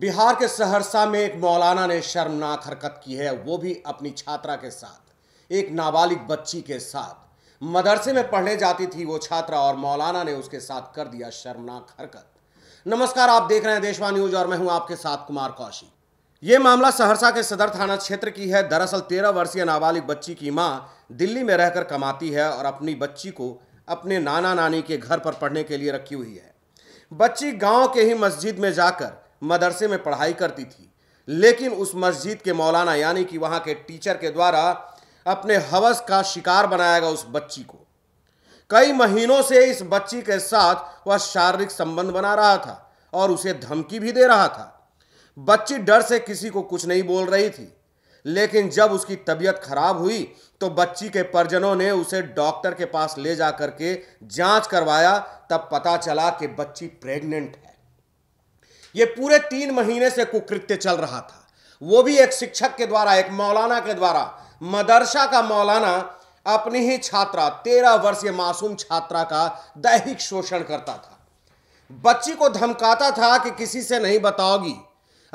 बिहार के सहरसा में एक मौलाना ने शर्मनाक हरकत की है वो भी अपनी छात्रा के साथ एक नाबालिग बच्ची के साथ मदरसे में पढ़ने जाती थी वो छात्रा और मौलाना ने उसके साथ कर दिया शर्मनाक हरकत नमस्कार आप देख रहे हैं देशवा न्यूज और मैं हूं आपके साथ कुमार कौशिक ये मामला सहरसा के सदर थाना क्षेत्र की है दरअसल तेरह वर्षीय नाबालिग बच्ची की माँ दिल्ली में रहकर कमाती है और अपनी बच्ची को अपने नाना नानी के घर पर पढ़ने के लिए रखी हुई है बच्ची गांव के ही मस्जिद में जाकर मदरसे में पढ़ाई करती थी लेकिन उस मस्जिद के मौलाना यानी कि वहाँ के टीचर के द्वारा अपने हवस का शिकार बनाया गया उस बच्ची को कई महीनों से इस बच्ची के साथ वह शारीरिक संबंध बना रहा था और उसे धमकी भी दे रहा था बच्ची डर से किसी को कुछ नहीं बोल रही थी लेकिन जब उसकी तबीयत खराब हुई तो बच्ची के परिजनों ने उसे डॉक्टर के पास ले जा करके जांच करवाया तब पता चला कि बच्ची प्रेग्नेंट है ये पूरे तीन महीने से कुकृत्य चल रहा था वो भी एक शिक्षक के द्वारा एक मौलाना के द्वारा मदरसा का मौलाना अपनी ही छात्रा तेरह वर्षीय मासूम छात्रा का दैहिक शोषण करता था बच्ची को धमकाता था कि किसी से नहीं बताओगी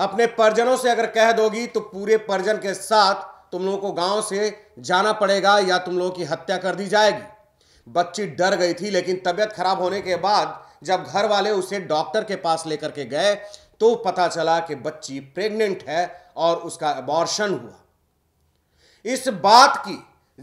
अपने परिजनों से अगर कह दोगी तो पूरे परिजन के साथ तुम लोगों को गांव से जाना पड़ेगा या तुम लोगों की हत्या कर दी जाएगी बच्ची डर गई थी लेकिन तबियत खराब होने के बाद जब घर वाले उसे डॉक्टर के पास लेकर के गए तो पता चला कि बच्ची प्रेग्नेंट है और उसका अबॉर्शन हुआ इस बात की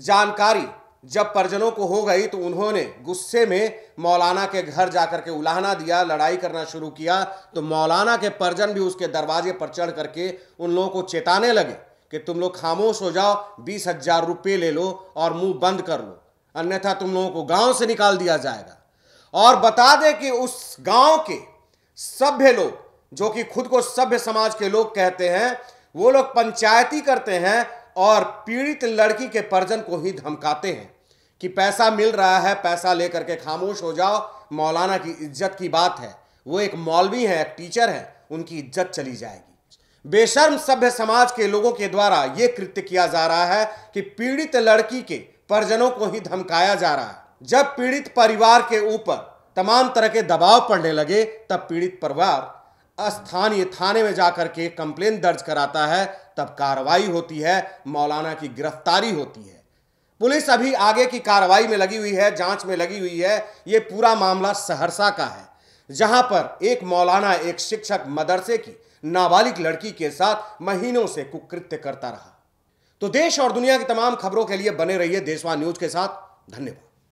जानकारी जब परिजनों को हो गई तो उन्होंने गुस्से में मौलाना के घर जाकर के उलाहना दिया लड़ाई करना शुरू किया तो मौलाना के परिजन भी उसके दरवाजे पर चढ़ करके उन लोगों को चेताने लगे कि तुम लोग खामोश हो जाओ बीस हजार रुपये ले लो और मुंह बंद कर लो अन्यथा तुम लोगों को गांव से निकाल दिया जाएगा और बता दें कि उस गांव के सभ्य लोग जो कि खुद को सभ्य समाज के लोग कहते हैं वो लोग पंचायती करते हैं और पीड़ित लड़की के परिजन को ही धमकाते हैं कि पैसा मिल रहा है पैसा लेकर के खामोश हो जाओ मौलाना की इज्जत की बात है वो एक मौलवी है एक टीचर हैं उनकी इज्जत चली जाएगी बेशर्म सभ्य समाज के लोगों के द्वारा ये कृत्य किया जा रहा है कि पीड़ित लड़की के परिजनों को ही धमकाया जा रहा है जब पीड़ित परिवार के ऊपर तमाम तरह के दबाव पड़ने लगे तब पीड़ित परिवार स्थानीय थाने में जाकर के कंप्लेन दर्ज कराता है तब कार्रवाई होती है मौलाना की गिरफ्तारी होती है पुलिस अभी आगे की कार्रवाई में लगी हुई है जांच में लगी हुई है ये पूरा मामला सहरसा का है जहां पर एक मौलाना एक शिक्षक मदरसे की नाबालिग लड़की के साथ महीनों से कुकृत्य करता रहा तो देश और दुनिया की तमाम खबरों के लिए बने रहिए देशवा न्यूज के साथ धन्यवाद